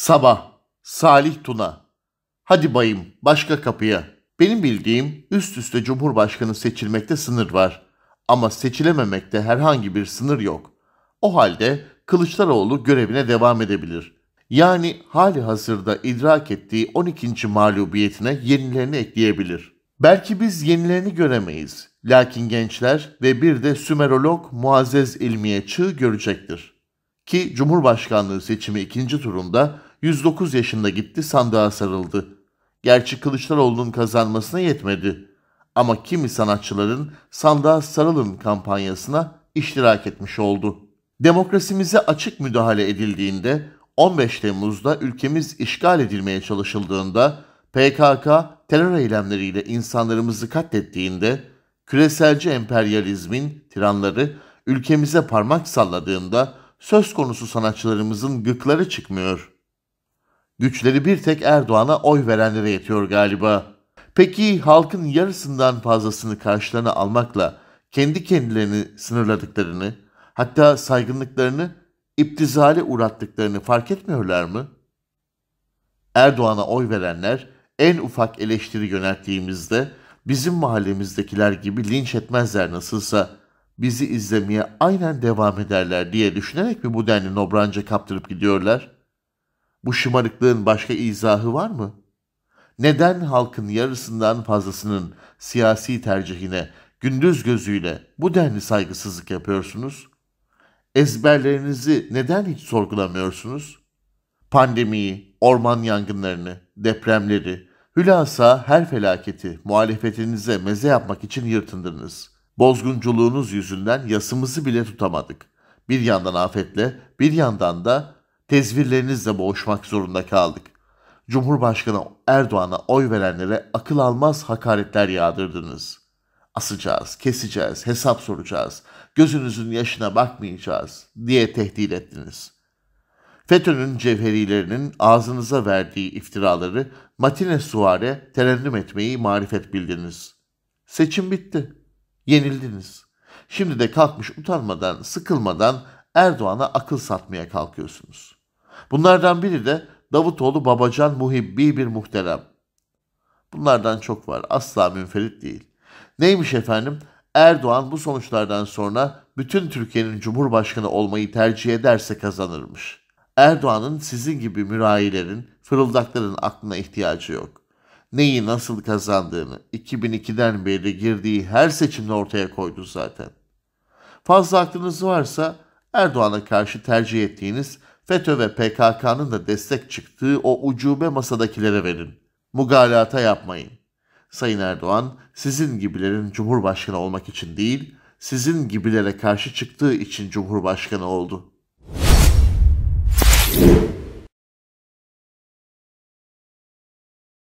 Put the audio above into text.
Sabah, Salih Tuna. Hadi bayım, başka kapıya. Benim bildiğim üst üste cumhurbaşkanı seçilmekte sınır var. Ama seçilememekte herhangi bir sınır yok. O halde Kılıçdaroğlu görevine devam edebilir. Yani hali hazırda idrak ettiği 12. mağlubiyetine yenilerini ekleyebilir. Belki biz yenilerini göremeyiz. Lakin gençler ve bir de Sümerolog Muazzez İlmiye Çığ görecektir. Ki Cumhurbaşkanlığı seçimi ikinci turunda 109 yaşında gitti sandığa sarıldı. Gerçi Kılıçdaroğlu'nun kazanmasına yetmedi. Ama kimi sanatçıların sandığa sarılın kampanyasına iştirak etmiş oldu. Demokrasimize açık müdahale edildiğinde 15 Temmuz'da ülkemiz işgal edilmeye çalışıldığında PKK terör eylemleriyle insanlarımızı katlettiğinde küreselci emperyalizmin tiranları ülkemize parmak salladığında söz konusu sanatçılarımızın gıkları çıkmıyor. Güçleri bir tek Erdoğan'a oy verenlere yetiyor galiba. Peki halkın yarısından fazlasını karşılarına almakla kendi kendilerini sınırladıklarını, hatta saygınlıklarını iptizale uğrattıklarını fark etmiyorlar mı? Erdoğan'a oy verenler en ufak eleştiri yönelttiğimizde bizim mahallemizdekiler gibi linç etmezler nasılsa bizi izlemeye aynen devam ederler diye düşünerek mi bu denli nobranca kaptırıp gidiyorlar?'' Bu şımarıklığın başka izahı var mı? Neden halkın yarısından fazlasının siyasi tercihine gündüz gözüyle bu denli saygısızlık yapıyorsunuz? Ezberlerinizi neden hiç sorgulamıyorsunuz? Pandemiyi, orman yangınlarını, depremleri, hülasa her felaketi muhalefetinize meze yapmak için yırtındınız. Bozgunculuğunuz yüzünden yasımızı bile tutamadık. Bir yandan afetle, bir yandan da tezvirlerinizle boğuşmak zorunda kaldık. Cumhurbaşkanı Erdoğan'a oy verenlere akıl almaz hakaretler yağdırdınız. Asacağız, keseceğiz, hesap soracağız, gözünüzün yaşına bakmayacağız diye tehdit ettiniz. FETÖ'nün cevherilerinin ağzınıza verdiği iftiraları matine Suare terennüm etmeyi marifet bildiniz. Seçim bitti. Yenildiniz. Şimdi de kalkmış utanmadan, sıkılmadan Erdoğan'a akıl satmaya kalkıyorsunuz.'' Bunlardan biri de Davutoğlu Babacan Muhibbi bir muhterem. Bunlardan çok var. Asla münferit değil. Neymiş efendim? Erdoğan bu sonuçlardan sonra bütün Türkiye'nin cumhurbaşkanı olmayı tercih ederse kazanırmış. Erdoğan'ın sizin gibi mürahilerin, fırıldakların aklına ihtiyacı yok. Neyi nasıl kazandığını 2002'den beri girdiği her seçimde ortaya koydu zaten. Fazla aklınız varsa Erdoğan'a karşı tercih ettiğiniz FETÖ ve PKK'nın da destek çıktığı o ucube masadakilere verin. Mugalata yapmayın. Sayın Erdoğan, sizin gibilerin cumhurbaşkanı olmak için değil, sizin gibilere karşı çıktığı için cumhurbaşkanı oldu.